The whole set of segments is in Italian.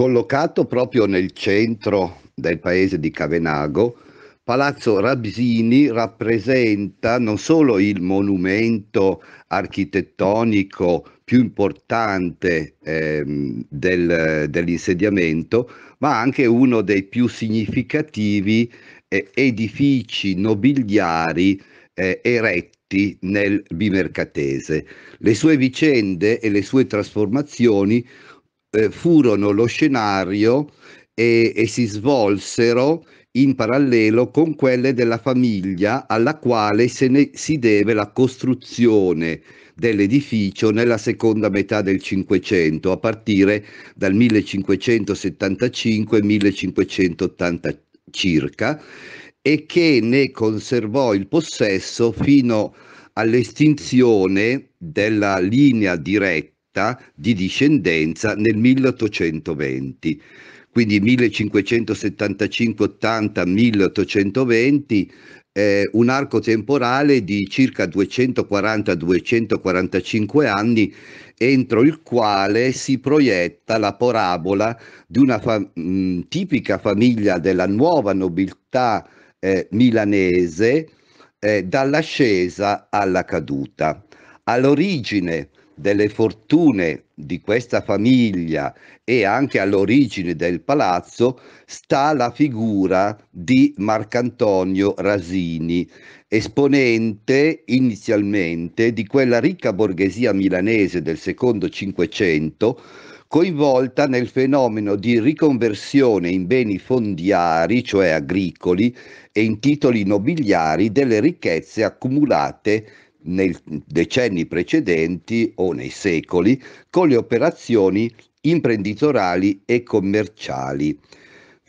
Collocato proprio nel centro del paese di Cavenago, Palazzo Rabsini rappresenta non solo il monumento architettonico più importante ehm, del, dell'insediamento, ma anche uno dei più significativi eh, edifici nobiliari eh, eretti nel bimercatese. Le sue vicende e le sue trasformazioni eh, furono lo scenario e, e si svolsero in parallelo con quelle della famiglia alla quale se ne si deve la costruzione dell'edificio nella seconda metà del Cinquecento, a partire dal 1575-1580 circa, e che ne conservò il possesso fino all'estinzione della linea diretta diretta di discendenza nel 1820. Quindi 1575-80-1820 eh, un arco temporale di circa 240-245 anni entro il quale si proietta la parabola di una fa- mm, tipica famiglia della nuova nobiltà eh, milanese eh, dall'ascesa alla caduta. All'origine delle fortune di questa famiglia e anche all'origine del palazzo sta la figura di Marcantonio Rasini, esponente inizialmente di quella ricca borghesia milanese del secondo Cinquecento coinvolta nel fenomeno di riconversione in beni fondiari, cioè agricoli, e in titoli nobiliari delle ricchezze accumulate nei decenni precedenti o nei secoli con le operazioni imprenditoriali e commerciali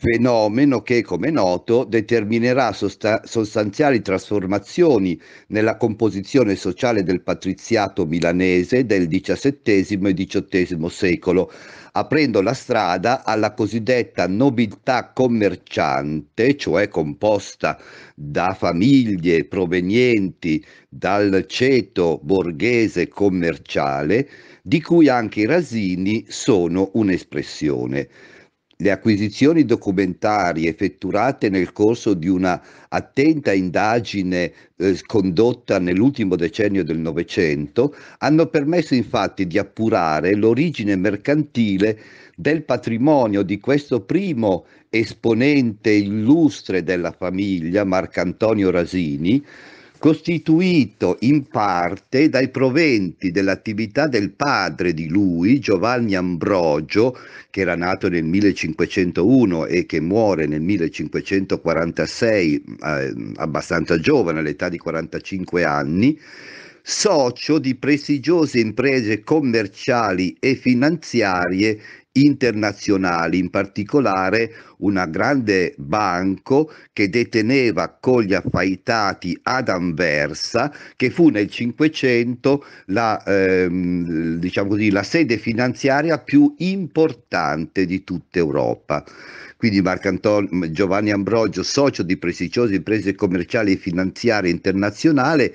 fenomeno che, come noto, determinerà sosta- sostanziali trasformazioni nella composizione sociale del patriziato milanese del XVII e XVIII secolo, aprendo la strada alla cosiddetta nobiltà commerciante, cioè composta da famiglie provenienti dal ceto borghese commerciale, di cui anche i rasini sono un'espressione. Le acquisizioni documentarie effettuate nel corso di una attenta indagine eh, condotta nell'ultimo decennio del Novecento hanno permesso infatti di appurare l'origine mercantile del patrimonio di questo primo esponente illustre della famiglia, Marcantonio Rasini, costituito in parte dai proventi dell'attività del padre di lui, Giovanni Ambrogio, che era nato nel 1501 e che muore nel 1546, eh, abbastanza giovane, all'età di 45 anni, socio di prestigiose imprese commerciali e finanziarie internazionali, in particolare una grande banco che deteneva con gli affaitati ad Anversa, che fu nel Cinquecento la, ehm, diciamo la sede finanziaria più importante di tutta Europa. Quindi Marcanton- mm, Giovanni Ambrogio, socio di prestigiose imprese commerciali e finanziarie internazionali,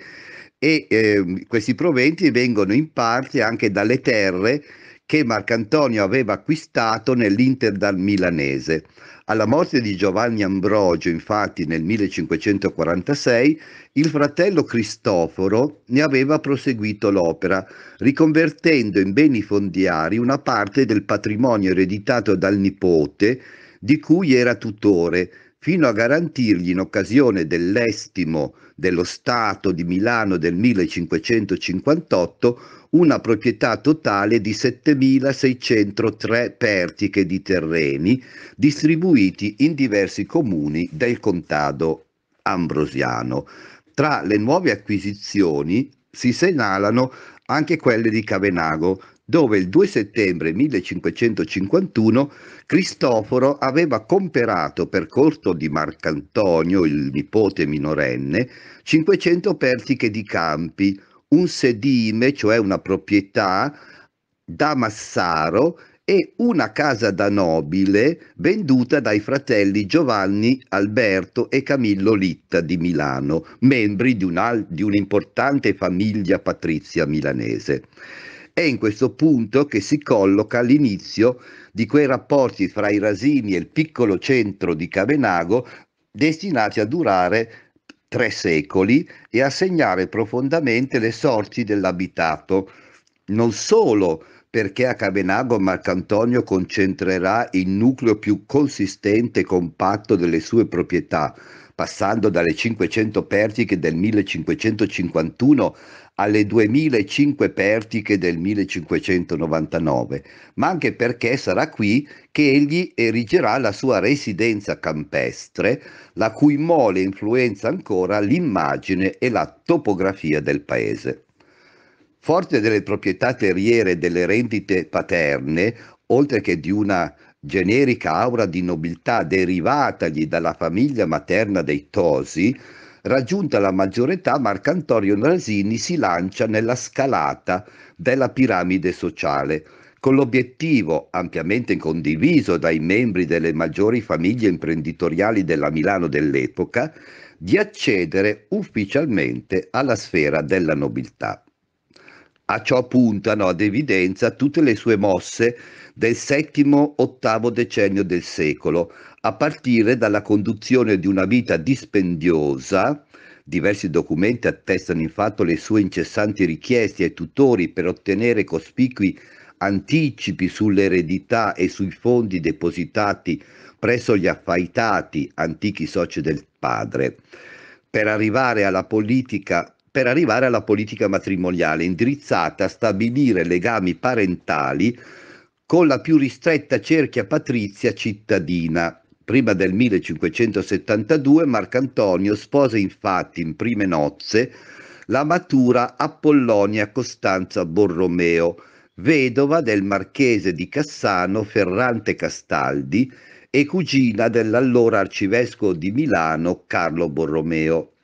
e eh, questi proventi vengono in parte anche dalle terre che Marcantonio aveva acquistato nell'Inter dal Milanese. Alla morte di Giovanni Ambrogio, infatti, nel 1546, il fratello Cristoforo ne aveva proseguito l'opera, riconvertendo in beni fondiari una parte del patrimonio ereditato dal nipote, di cui era tutore, fino a garantirgli in occasione dell'estimo dello Stato di Milano del 1558 una proprietà totale di 7.603 pertiche di terreni distribuiti in diversi comuni del contado ambrosiano. Tra le nuove acquisizioni si segnalano anche quelle di Cavenago, dove il 2 settembre 1551 Cristoforo aveva comperato per corto di Marcantonio, il nipote minorenne, 500 pertiche di campi, un sedime, cioè una proprietà, da Massaro e una casa da nobile venduta dai fratelli Giovanni, Alberto e Camillo Litta di Milano, membri di, un'importante famiglia patrizia milanese. È in questo punto che si colloca l'inizio di quei rapporti fra i Rasini e il piccolo centro di Cavenago destinati a durare tre secoli e a segnare profondamente le sorti dell'abitato, non solo perché a Cavenago Marcantonio concentrerà il nucleo più consistente e compatto delle sue proprietà, passando dalle 500 pertiche del 1551 alle 2005 pertiche del 1599, ma anche perché sarà qui che egli erigerà la sua residenza campestre, la cui mole influenza ancora l'immagine e la topografia del paese. Forte delle proprietà terriere e delle rendite paterne, oltre che di una generica aura di nobiltà derivatagli dalla famiglia materna dei Tosi, Raggiunta la maggiore età, Marcantonio Nasini si lancia nella scalata della piramide sociale, con l'obiettivo, ampiamente condiviso dai membri delle maggiori famiglie imprenditoriali della Milano dell'epoca, di accedere ufficialmente alla sfera della nobiltà. A ciò puntano ad evidenza tutte le sue mosse del settimo-ottavo decennio del secolo, a partire dalla conduzione di una vita dispendiosa. Diversi documenti attestano infatti le sue incessanti richieste ai tutori per ottenere cospicui anticipi sull'eredità e sui fondi depositati presso gli affaitati antichi soci del padre. Per arrivare alla politica per arrivare alla politica matrimoniale indirizzata a stabilire legami parentali con la più ristretta cerchia patrizia cittadina. Prima del 1572 Marcantonio sposa infatti in prime nozze la matura Apollonia Costanza Borromeo, vedova del marchese di Cassano Ferrante Castaldi e cugina dell'allora arcivescovo di Milano Carlo Borromeo.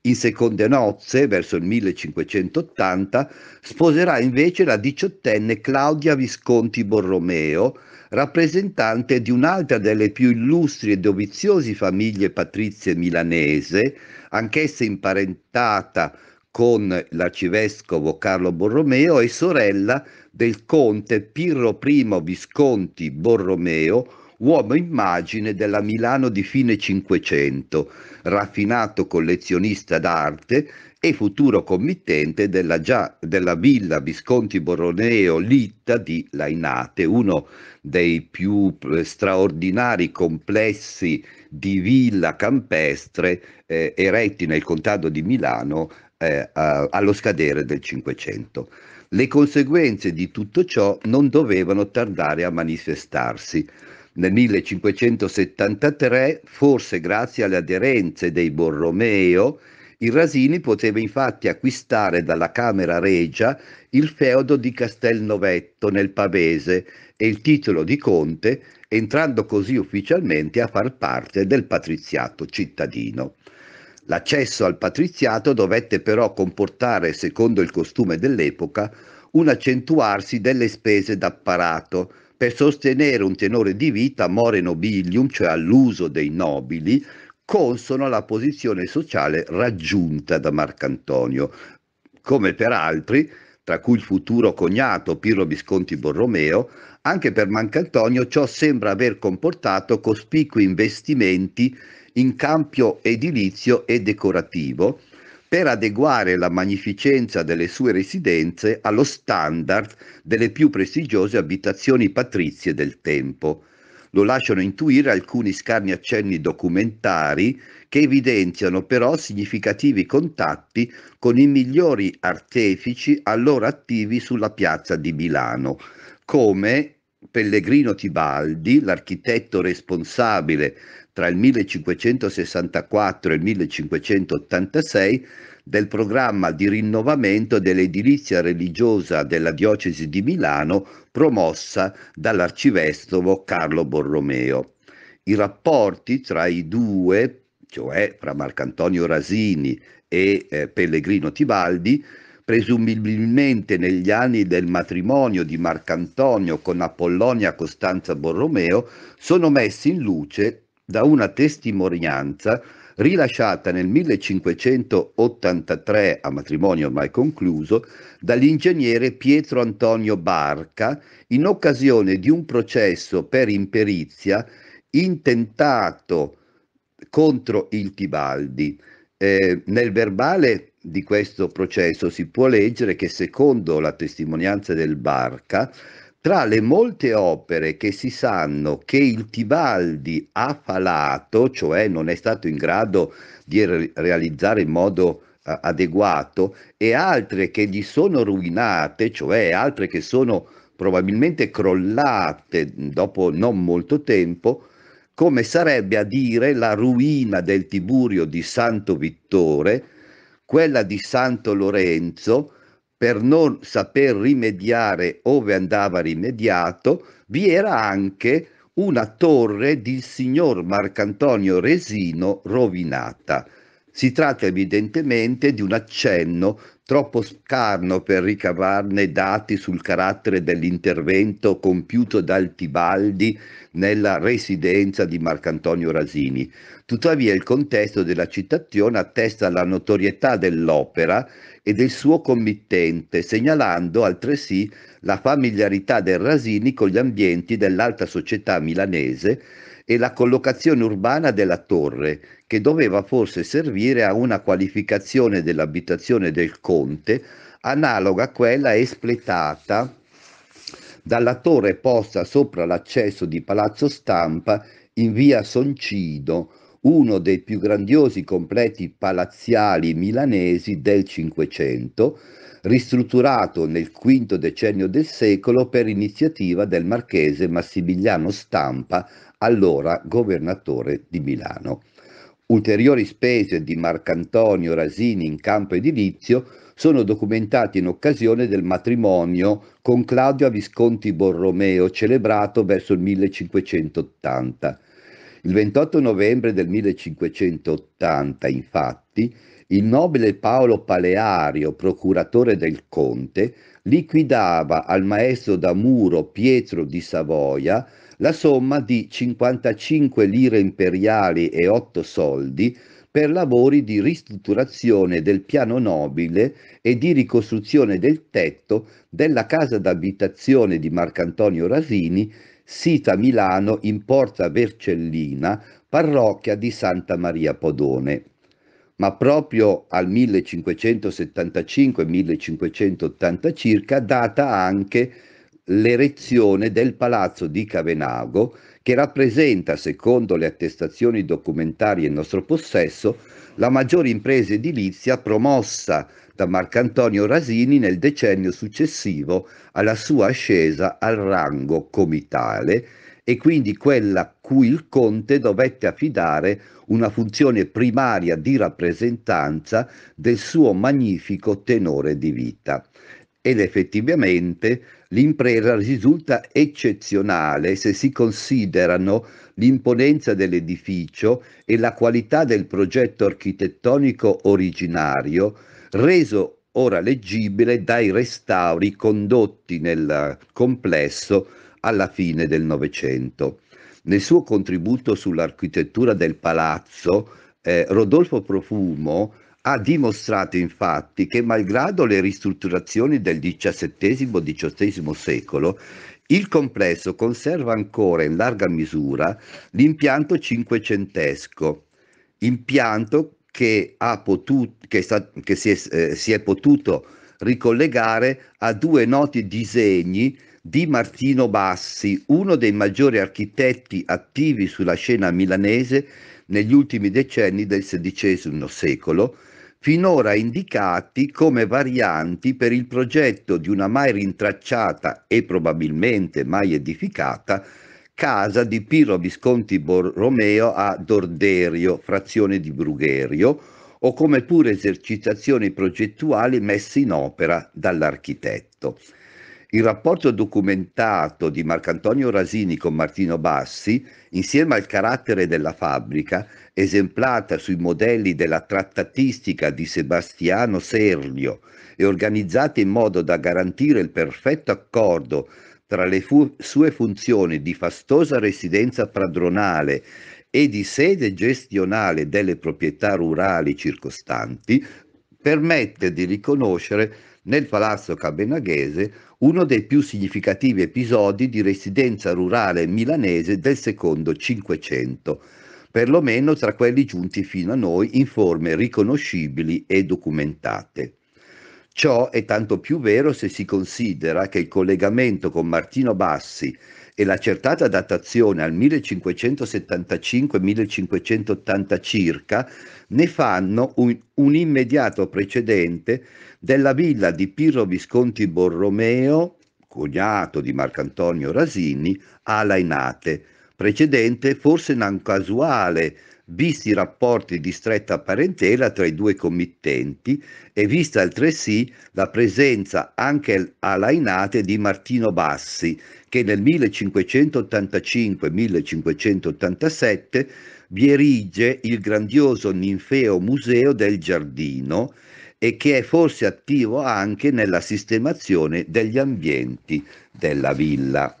In seconde nozze, verso il 1580, sposerà invece la diciottenne Claudia Visconti Borromeo, rappresentante di un'altra delle più illustri e doviziosi famiglie patrizie milanese, anch'essa imparentata con l'arcivescovo Carlo Borromeo e sorella del conte Pirro I Visconti Borromeo, uomo immagine della Milano di fine Cinquecento, raffinato collezionista d'arte e futuro committente della, già, della villa Visconti Boroneo Litta di Lainate, uno dei più eh, straordinari complessi di villa campestre eh, eretti nel contado di Milano eh, a, allo scadere del Cinquecento. Le conseguenze di tutto ciò non dovevano tardare a manifestarsi nel 1573, forse grazie alle aderenze dei Borromeo, il Rasini poteva infatti acquistare dalla Camera Regia il feudo di Castelnovetto nel Pavese e il titolo di conte, entrando così ufficialmente a far parte del patriziato cittadino. L'accesso al patriziato dovette però comportare, secondo il costume dell'epoca, un accentuarsi delle spese d'apparato, per sostenere un tenore di vita more nobilium, cioè all'uso dei nobili, consono alla posizione sociale raggiunta da Marcantonio, come per altri, tra cui il futuro cognato Pirro Visconti Borromeo, anche per Marcantonio ciò sembra aver comportato cospicui investimenti in campo edilizio e decorativo, per adeguare la magnificenza delle sue residenze allo standard delle più prestigiose abitazioni patrizie del tempo. Lo lasciano intuire alcuni scarni accenni documentari che evidenziano però significativi contatti con i migliori artefici allora attivi sulla piazza di Milano, come Pellegrino Tibaldi, l'architetto responsabile tra il 1564 e il 1586 del programma di rinnovamento dell'edilizia religiosa della diocesi di Milano promossa dall'arcivescovo Carlo Borromeo. I rapporti tra i due, cioè fra Marcantonio Rasini e eh, Pellegrino Tibaldi, presumibilmente negli anni del matrimonio di Marcantonio con Apollonia Costanza Borromeo, sono messi in luce da una testimonianza rilasciata nel 1583 a matrimonio ormai concluso dall'ingegnere Pietro Antonio Barca in occasione di un processo per imperizia intentato contro il Tibaldi. Eh, nel verbale di questo processo si può leggere che secondo la testimonianza del Barca, tra le molte opere che si sanno che il Tibaldi ha falato, cioè non è stato in grado di re- realizzare in modo uh, adeguato, e altre che gli sono ruinate, cioè altre che sono probabilmente crollate dopo non molto tempo, come sarebbe a dire la ruina del Tiburio di Santo Vittore, quella di Santo Lorenzo, per non saper rimediare ove andava rimediato, vi era anche una torre del signor Marcantonio Resino rovinata. Si tratta evidentemente di un accenno troppo scarno per ricavarne dati sul carattere dell'intervento compiuto dal Tibaldi nella residenza di Marcantonio Rasini. Tuttavia il contesto della citazione attesta la notorietà dell'opera e del suo committente, segnalando altresì la familiarità del Rasini con gli ambienti dell'alta società milanese e la collocazione urbana della torre, che doveva forse servire a una qualificazione dell'abitazione del conte, analoga a quella espletata dalla torre posta sopra l'accesso di Palazzo Stampa in via Soncido, uno dei più grandiosi completi palazziali milanesi del Cinquecento, ristrutturato nel quinto decennio del secolo per iniziativa del marchese Massimiliano Stampa, allora governatore di Milano. Ulteriori spese di Marcantonio Rasini in campo edilizio sono documentate in occasione del matrimonio con Claudio Visconti Borromeo celebrato verso il 1580. Il 28 novembre del 1580, infatti, il nobile Paolo Paleario, procuratore del conte, liquidava al maestro da muro Pietro di Savoia la somma di 55 lire imperiali e 8 soldi per lavori di ristrutturazione del piano nobile e di ricostruzione del tetto della casa d'abitazione di Marcantonio Rasini sita Milano in Porta Vercellina, parrocchia di Santa Maria Podone. Ma proprio al 1575-1580 circa data anche l'erezione del palazzo di Cavenago, che rappresenta, secondo le attestazioni documentarie in nostro possesso, la maggiore impresa edilizia promossa da Marcantonio Rasini nel decennio successivo alla sua ascesa al rango comitale e quindi quella cui il conte dovette affidare una funzione primaria di rappresentanza del suo magnifico tenore di vita ed effettivamente l'impresa risulta eccezionale se si considerano l'imponenza dell'edificio e la qualità del progetto architettonico originario reso ora leggibile dai restauri condotti nel complesso alla fine del Novecento. Nel suo contributo sull'architettura del palazzo, eh, Rodolfo Profumo ha dimostrato infatti che malgrado le ristrutturazioni del XVII-XVIII secolo, il complesso conserva ancora in larga misura l'impianto cinquecentesco, impianto che, potuto, che, sta, che si, è, eh, si, è, potuto ricollegare a due noti disegni di Martino Bassi, uno dei maggiori architetti attivi sulla scena milanese negli ultimi decenni del XVI secolo, finora indicati come varianti per il progetto di una mai rintracciata e probabilmente mai edificata casa di Piro Visconti Borromeo a Dorderio, frazione di Brugherio, o come pure esercitazioni progettuali messe in opera dall'architetto. Il rapporto documentato di Marcantonio Rasini con Martino Bassi, insieme al carattere della fabbrica, esemplata sui modelli della trattatistica di Sebastiano Serlio e organizzata in modo da garantire il perfetto accordo tra le fu- sue funzioni di fastosa residenza padronale e di sede gestionale delle proprietà rurali circostanti, permette di riconoscere nel Palazzo Cabenaghese uno dei più significativi episodi di residenza rurale milanese del secondo Cinquecento, perlomeno tra quelli giunti fino a noi in forme riconoscibili e documentate. Ciò è tanto più vero se si considera che il collegamento con Martino Bassi e l'accertata datazione al 1575-1580 circa ne fanno un, un, immediato precedente della villa di Pirro Visconti Borromeo, cognato di Marcantonio Rasini, a Lainate, precedente, forse non casuale, visti i rapporti di stretta parentela tra i due committenti e vista altresì la presenza anche a all'Ainate di Martino Bassi, che nel 1585-1587 vi erige il grandioso ninfeo museo del giardino e che è forse attivo anche nella sistemazione degli ambienti della villa.